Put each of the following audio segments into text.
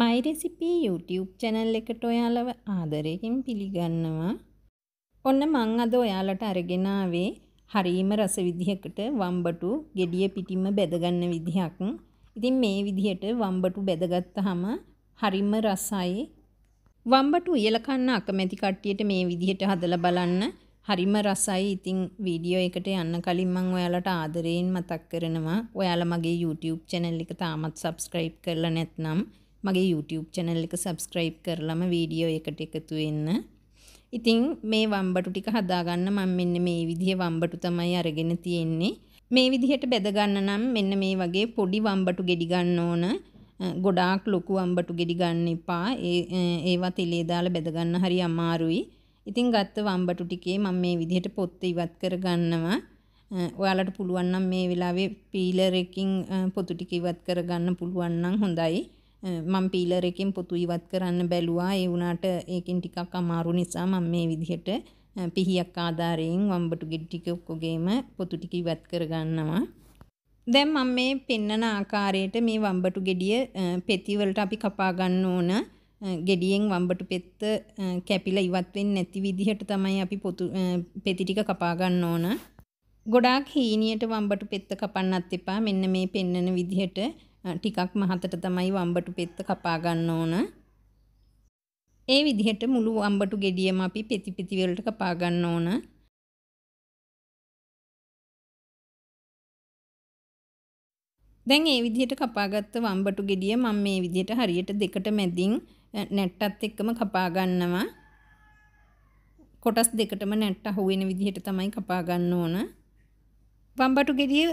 මයි රෙසිපී YouTube channel එකට ඔයාලව ආදරයෙන් පිළිගන්නවා. ඔන්න මං අද ඔයාලට අරගෙන ආවේ හරීම රස විදිහකට වම්බටු gediya පිටින්ම බැදගන්න විදිහක්. ඉතින් මේ විදිහට වම්බටු බැදගත්තාම හරිම රසයි. වම්බටු උයල කන්න අකමැති කට්ටියට මේ විදිහට හදලා බලන්න. හරිම රසයි. ඉතින් වීඩියෝ එකට යන්න කලින් මම ඔයාලට ආදරයෙන් මතක් කරනවා. ඔයාලා මගේ YouTube channel එක තාමත් subscribe කරලා නැත්නම් මගේ YouTube channel එක subscribe කරලම වීඩියෝ එකට එකතු වෙන්න. ඉතින් මේ වම්බටු ටික හදාගන්න මම මෙන්න මේ විදිහේ වම්බටු තමයි අරගෙන තියෙන්නේ. මේ විදිහට බෙද ගන්න නම් මෙන්න මේ වගේ පොඩි වම්බටු ගෙඩි ගන්න ඕන. ගොඩාක් ලොකු වම්බටු ගෙඩි ගන්න එපා. ඒ ඒවා තෙලේ දාලා බෙද ගන්න හරි අමාරුයි. ඉතින් ගත්ත වම්බටු ටිකේ මම මේ විදිහට පොත් ඉවත් කර ගන්නවා. ඔයාලට පුළුවන් නම් මේ වෙලාවේ පීලර් එකකින් පොතු ටික ඉවත් කර ගන්න පුළුවන් නම් හොඳයි. මම පීලර් එකෙන් පොතු ඉවත් කරන්න බැලුවා ඒ වුණාට ඒකෙන් ටිකක් අමාරු නිසා මම මේ විදිහට පිහියක් ආධාරයෙන් වම්බටු ගෙඩි ටික ඔක්කොගේම පොතු ටික ඉවත් කරගන්නවා දැන් මම මේ පෙන්නන ආකාරයට මේ වම්බටු ගෙඩිය පෙති වලට අපි කපා ගන්න ඕන ගෙඩියෙන් වම්බටු පෙත්ත කැපිලා ඉවත් වෙන්නේ නැති විදිහට තමයි අපි පොතු පෙති ටික කපා ගන්න ඕන. ගොඩාක් හීනියට වම්බටු පෙත්ත කපන්නත් එපා. මෙන්න මේ පෙන්නන විදිහට ටිකක් මහතට තමයි වම්බටු පෙත්ත කපා ගන්න ඕන. ඒ විදිහට මුළු වම්බටු ගෙඩියම අපි පෙති පෙති වලට කපා ගන්න ඕන. දැන් මේ විදිහට කපාගත්ත වම්බටු ගෙඩිය මම මේ විදිහට හරියට දෙකට මැදින් නැට්ටත් එක්කම කපා ගන්නවා. කොටස් දෙකටම නැට්ට අහුවෙන විදිහට තමයි කපා ගන්න ඕන. වම්බටු ගෙඩිය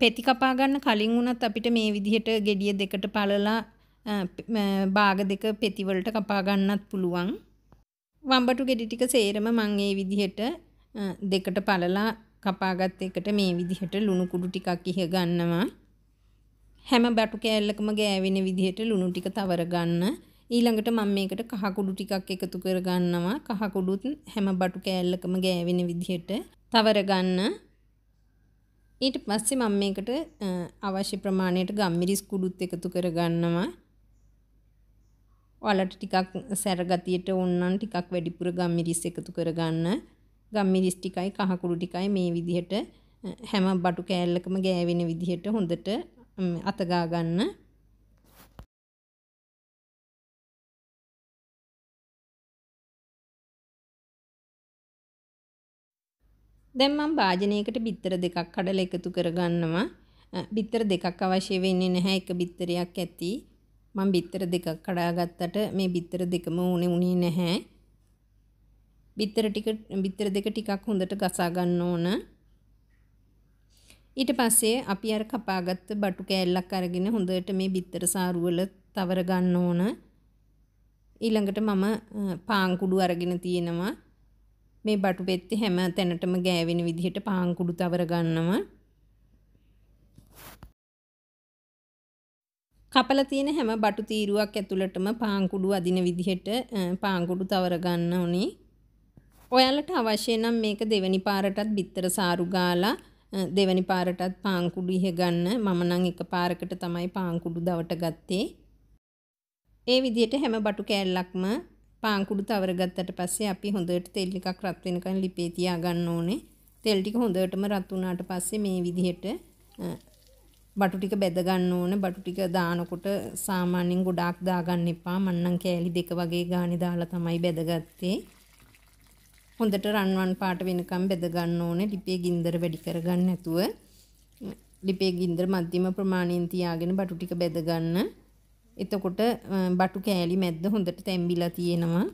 පෙති කපා ගන්න කලින් වුණත් අපිට මේ විදිහට ගෙඩිය දෙකට පළලා භාග දෙක පෙති වලට කපා ගන්නත් පුළුවන්. වම්බටු ගෙඩි ටික සේරම මම මේ විදිහට දෙකට පළලා කපාගත් එකට මේ විදිහට ලුණු කුඩු ටිකක් ඉහ ගන්නවා. හැම බටු කෑල්ලකම ගෑවෙන විදිහට ලුණු ටික තවර ගන්න. ඊළඟට මම මේකට කහ කුඩු ටිකක් එකතු කර ගන්නවා. කහ කුඩුත් හැම බටු කෑල්ලකම ගෑවෙන විදිහට තවර ගන්න. ඊට පස්සේ මම මේකට අවශ්‍ය ප්‍රමාණයට ගම්මිරිස් කුඩුත් එකතු කරගන්නවා. වලට ටිකක් සැරගතියට ඕනනම් ටිකක් වැඩිපුර ගම්මිරිස් එකතු කරගන්න. ගම්මිරිස් ටිකයි කහකුරු ටිකයි මේ විදිහට හැම බටු කෑල්ලකම ගෑවෙන විදිහට හොඳට අතගා ගන්න. දැන් මම භාජනයකට බිත්තර දෙකක් කඩලා එකතු කරගන්නවා. බිත්තර දෙකක් අවශ්‍ය වෙන්නේ නැහැ එක බිත්තරයක් ඇති. මම බිත්තර දෙකක් කඩාගත්තට මේ බිත්තර දෙකම උනේ උනේ නැහැ. බිත්තර ටික බිත්තර දෙක ටිකක් හොඳට ගසා ගන්න ඕන. ඊට පස්සේ අපි අර කපාගත්ත බටු කෑල්ලක් අරගෙන හොඳට මේ බිත්තර සාරු වල තවර ගන්න ඕන. ඊළඟට මම පාන් කුඩු අරගෙන තියෙනවා. මේ බටු පෙත්ති හැම තැනටම ගෑවෙන විදිහට පාන් කුඩු තවර ගන්නවා. කපලා තියෙන හැම බටු තීරුවක් ඇතුළටම පාන් කුඩු අදින විදිහට පාන් කුඩු තවර ගන්න ඕනේ. ඔයාලට අවශ්‍ය නම් මේක දෙවනි පාරටත් bitter සාරු ගාලා දෙවනි පාරටත් පාන් කුඩු ඉහ ගන්න. මම නම් එක පාරකට තමයි පාන් කුඩු දවට ගත්තේ. ඒ විදිහට හැම බටු කෑල්ලක්ම පාංකුඩු තවර ගත්තට පස්සේ අපි හොඳට තෙල් ටිකක් රත් වෙනකන් ලිපේ තියා ගන්න ඕනේ. තෙල් ටික හොඳටම රත් වුණාට පස්සේ මේ විදිහට බටු ටික බැද ගන්න ඕනේ. බටු ටික දානකොට සාමාන්‍යයෙන් ගොඩාක් දාගන්න එපා. මන්නම් කෑලි දෙක වගේ ගානේ දාලා තමයි බැදගත්තේ. හොඳට රන්වන් පාට වෙනකම් බෙද ගන්න ඕනේ ලිපේ ගින්දර වැඩි කරගන්න නැතුව ලිපේ ගින්දර මධ්‍යම ප්‍රමාණයෙන් තියාගෙන බටු ටික බෙද ගන්න එතකොට බටු කෑලි මැද්ද හොඳට තැම්බිලා තියෙනවා.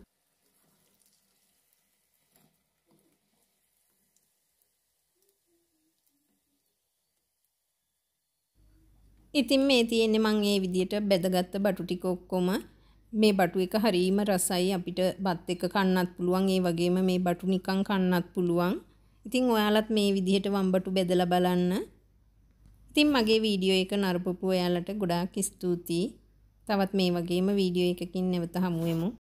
ඉතින් මේ තියෙන්නේ මම මේ විදියට බැදගත්ත බටු ටික ඔක්කොම මේ බටු එක හරීම රසයි අපිට බත් එක්ක කන්නත් පුළුවන් ඒ වගේම මේ බටු නිකන් කන්නත් පුළුවන්. ඉතින් ඔයාලත් මේ විදිහට වම්බටු බෙදලා බලන්න. ඉතින් මගේ වීඩියෝ එක නරපපු ඔයාලට ගොඩාක් ස්තුතියි. තවත් මේ වගේම වීඩියෝ එකකින් නැවත හමුවෙමු